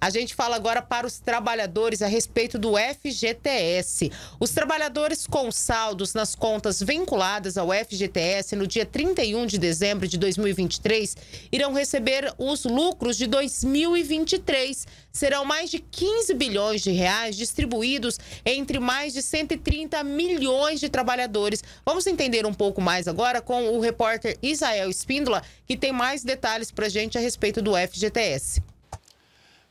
A gente fala agora para os trabalhadores a respeito do FGTS. Os trabalhadores com saldos nas contas vinculadas ao FGTS no dia 31 de dezembro de 2023 irão receber os lucros de 2023. Serão mais de 15 bilhões de reais distribuídos entre mais de 130 milhões de trabalhadores. Vamos entender um pouco mais agora com o repórter Isael Espíndola, que tem mais detalhes para a gente a respeito do FGTS.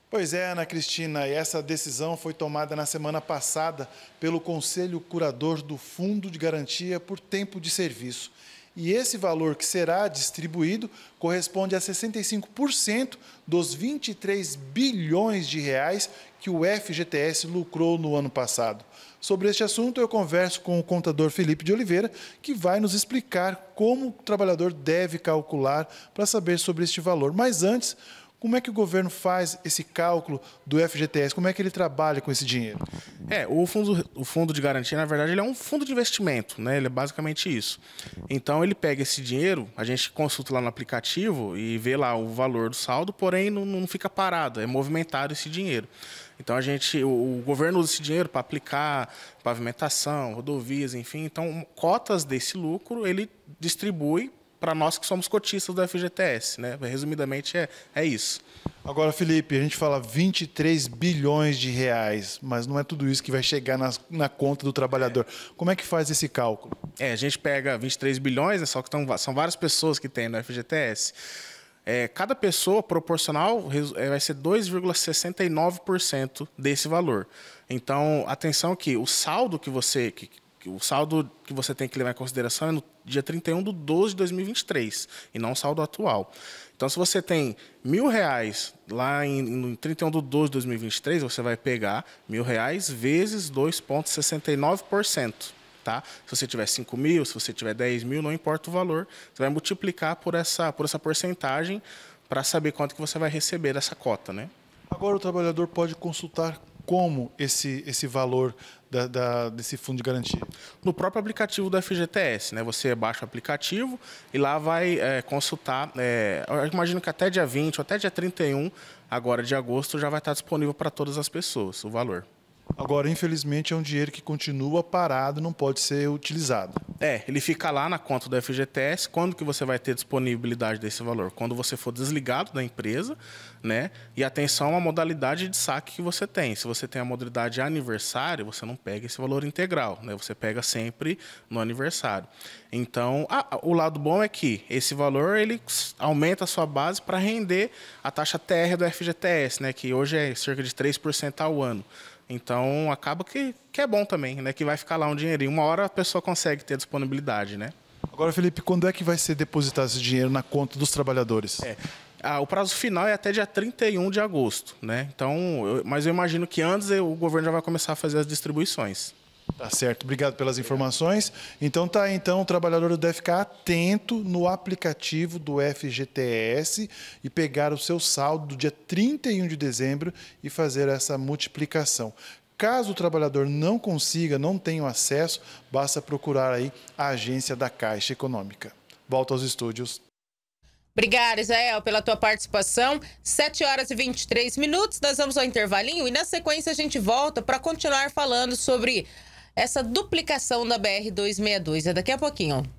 Pois é, Ana Cristina, e essa decisão foi tomada na semana passada pelo Conselho Curador do Fundo de Garantia por Tempo de Serviço. E esse valor que será distribuído corresponde a 65% dos 23 bilhões de reais que o FGTS lucrou no ano passado. Sobre este assunto, eu converso com o contador Felipe de Oliveira, que vai nos explicar como o trabalhador deve calcular para saber sobre este valor. Mas antes, como é que o governo faz esse cálculo do FGTS? Como é que ele trabalha com esse dinheiro? É, o fundo, o fundo de garantia, na verdade, ele é um fundo de investimento, né? Ele é basicamente isso. Então ele pega esse dinheiro, a gente consulta lá no aplicativo e vê lá o valor do saldo, porém não, não fica parado, é movimentado esse dinheiro. Então a gente, o, governo usa esse dinheiro para aplicar pavimentação, rodovias, enfim. Então cotas desse lucro ele distribui para nós que somos cotistas do FGTS. Né? Resumidamente, é, é isso. Agora, Felipe, a gente fala 23 bilhões de reais, mas não é tudo isso que vai chegar na, na conta do trabalhador. É. Como é que faz esse cálculo? É, a gente pega 23 bilhões, né, só que tão, são várias pessoas que tem no FGTS. É, cada pessoa proporcional é, vai ser 2,69% desse valor. Então, atenção que o saldo que você, que, o saldo que você tem que levar em consideração é no dia 31 de 12 de 2023, e não o saldo atual. Então, se você tem mil reais lá em, no 31 de 12 de 2023, você vai pegar mil reais vezes 2,69%. Tá? Se você tiver 5 mil, se você tiver 10 mil, não importa o valor, você vai multiplicar por essa, por essa porcentagem para saber quanto que você vai receber dessa cota. Né? Agora o trabalhador pode consultar como esse, esse valor da, da, desse fundo de garantia? No próprio aplicativo do FGTS, né? Você baixa o aplicativo e lá vai é, consultar. É, eu imagino que até dia 20 ou até dia 31 agora de agosto já vai estar disponível para todas as pessoas o valor. Agora, infelizmente, é um dinheiro que continua parado, não pode ser utilizado. É, ele fica lá na conta do FGTS. Quando que você vai ter disponibilidade desse valor? Quando você for desligado da empresa, né? E atenção à modalidade de saque que você tem. Se você tem a modalidade aniversário, você não pega esse valor integral, né? Você pega sempre no aniversário. Então, o lado bom é que esse valor ele aumenta a sua base para render a taxa TR do FGTS, né? Que hoje é cerca de 3% ao ano. Então acaba que, que é bom também, né? Que vai ficar lá um dinheirinho. Uma hora a pessoa consegue ter disponibilidade, né? Agora, Felipe, quando é que vai ser depositado esse dinheiro na conta dos trabalhadores? É. Ah, o prazo final é até dia 31 de agosto, né? Então, eu, mas eu imagino que antes o governo já vai começar a fazer as distribuições. Tá certo, obrigado pelas informações. Então tá, então o trabalhador deve ficar atento no aplicativo do FGTS e pegar o seu saldo do dia 31 de dezembro e fazer essa multiplicação. Caso o trabalhador não consiga, não tenha acesso, basta procurar aí a agência da Caixa Econômica. Volto aos estúdios. Obrigada, Israel, pela tua participação. 7 horas e 23 minutos, nós vamos ao intervalinho e na sequência a gente volta para continuar falando sobre essa duplicação da BR-262. É daqui a pouquinho.